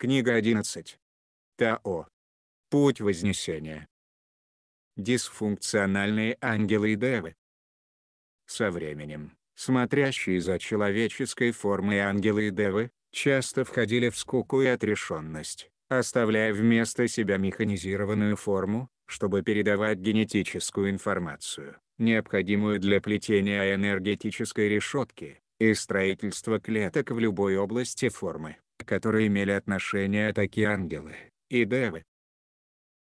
Книга 11. Тао. Путь Вознесения. Дисфункциональные ангелы и девы. Со временем, смотрящие за человеческой формой ангелы и девы, часто входили в скуку и отрешенность, оставляя вместо себя механизированную форму, чтобы передавать генетическую информацию, необходимую для плетения энергетической решетки и строительства клеток в любой области формы которые имели отношение такие ангелы, и девы.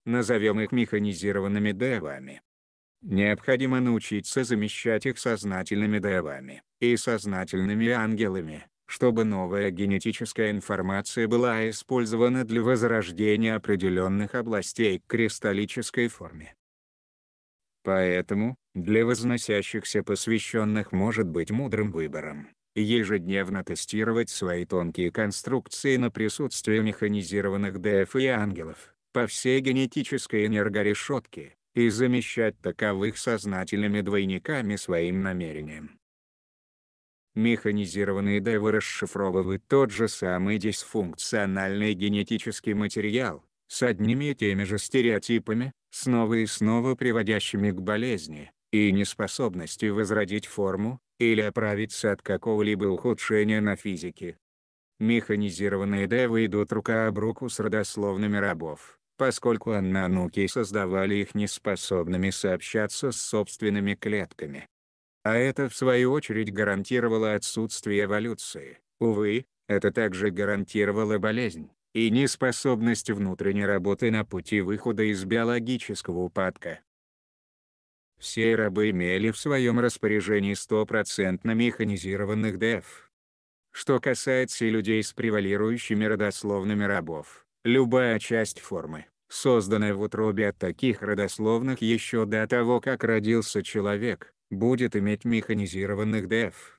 Назовем их механизированными девами. Необходимо научиться замещать их сознательными девами и сознательными ангелами, чтобы новая генетическая информация была использована для возрождения определенных областей к кристаллической форме. Поэтому, для возносящихся посвященных может быть мудрым выбором ежедневно тестировать свои тонкие конструкции на присутствие механизированных ДФ и ангелов по всей генетической энергорешетке, и замещать таковых сознательными двойниками своим намерением. Механизированные ДФ расшифровывают тот же самый дисфункциональный генетический материал, с одними и теми же стереотипами, снова и снова приводящими к болезни, и неспособности возродить форму, или оправиться от какого-либо ухудшения на физике. Механизированные девы идут рука об руку с родословными рабов, поскольку аннануки создавали их неспособными сообщаться с собственными клетками. А это в свою очередь гарантировало отсутствие эволюции. Увы, это также гарантировало болезнь и неспособность внутренней работы на пути выхода из биологического упадка. Все рабы имели в своем распоряжении стопроцентно механизированных ДФ. Что касается людей с превалирующими родословными рабов, любая часть формы, созданная в утробе от таких родословных еще до того, как родился человек, будет иметь механизированных ДФ.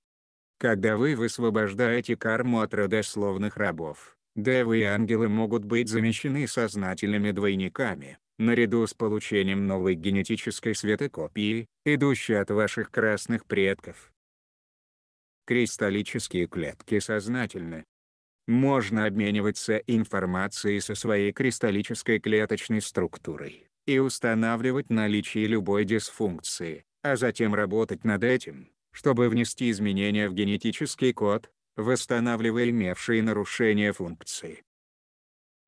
Когда вы высвобождаете карму от родословных рабов, девы и ангелы могут быть замещены сознательными двойниками, наряду с получением новой генетической светокопии, идущей от ваших красных предков. Кристаллические клетки сознательны. Можно обмениваться информацией со своей кристаллической клеточной структурой и устанавливать наличие любой дисфункции, а затем работать над этим, чтобы внести изменения в генетический код, восстанавливая имевшие нарушения функции.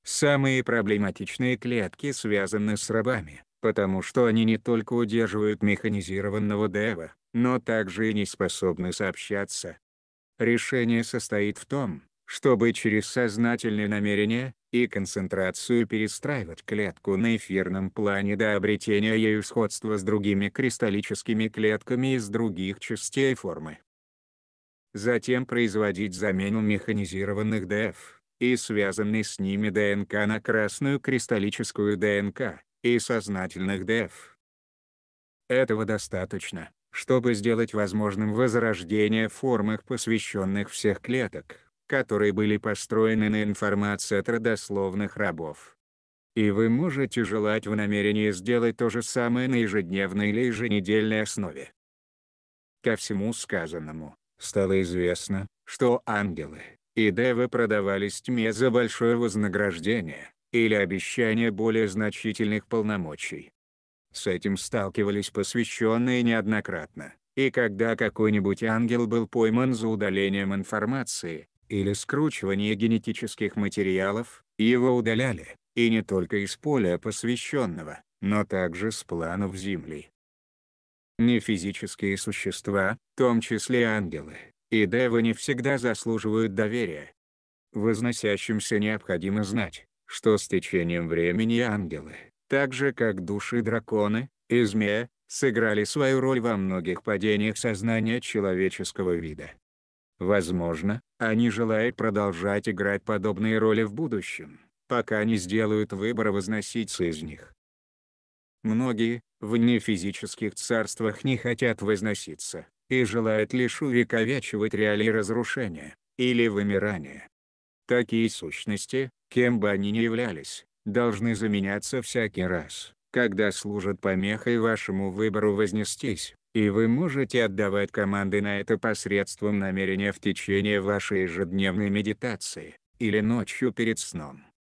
Самые проблематичные клетки связаны с рабами, потому что они не только удерживают механизированного Дева, но также и не способны сообщаться. Решение состоит в том, чтобы через сознательное намерение и концентрацию перестраивать клетку на эфирном плане до обретения ею сходства с другими кристаллическими клетками из других частей формы. Затем производить замену механизированных ДФ и связанный с ними ДНК на красную кристаллическую ДНК, и сознательных ДФ. Этого достаточно, чтобы сделать возможным возрождение форм посвященных всех клеток, которые были построены на информации от родословных рабов. И вы можете желать в намерении сделать то же самое на ежедневной или еженедельной основе. Ко всему сказанному, стало известно, что ангелы, и девы продавались тьме за большое вознаграждение, или обещание более значительных полномочий. С этим сталкивались посвященные неоднократно, и когда какой-нибудь ангел был пойман за удалением информации, или скручивание генетических материалов, его удаляли, и не только из поля посвященного, но также с планов Земли. Нефизические существа, в том числе ангелы, и девы не всегда заслуживают доверия. Возносящимся необходимо знать, что с течением времени ангелы, так же как души драконы, и змея, сыграли свою роль во многих падениях сознания человеческого вида. Возможно, они желают продолжать играть подобные роли в будущем, пока не сделают выбор возноситься из них. Многие, в нефизических царствах не хотят возноситься, и желает лишь увековечивать реалии разрушения, или вымирания. Такие сущности, кем бы они ни являлись, должны заменяться всякий раз, когда служат помехой вашему выбору вознестись, и вы можете отдавать команды на это посредством намерения в течение вашей ежедневной медитации, или ночью перед сном.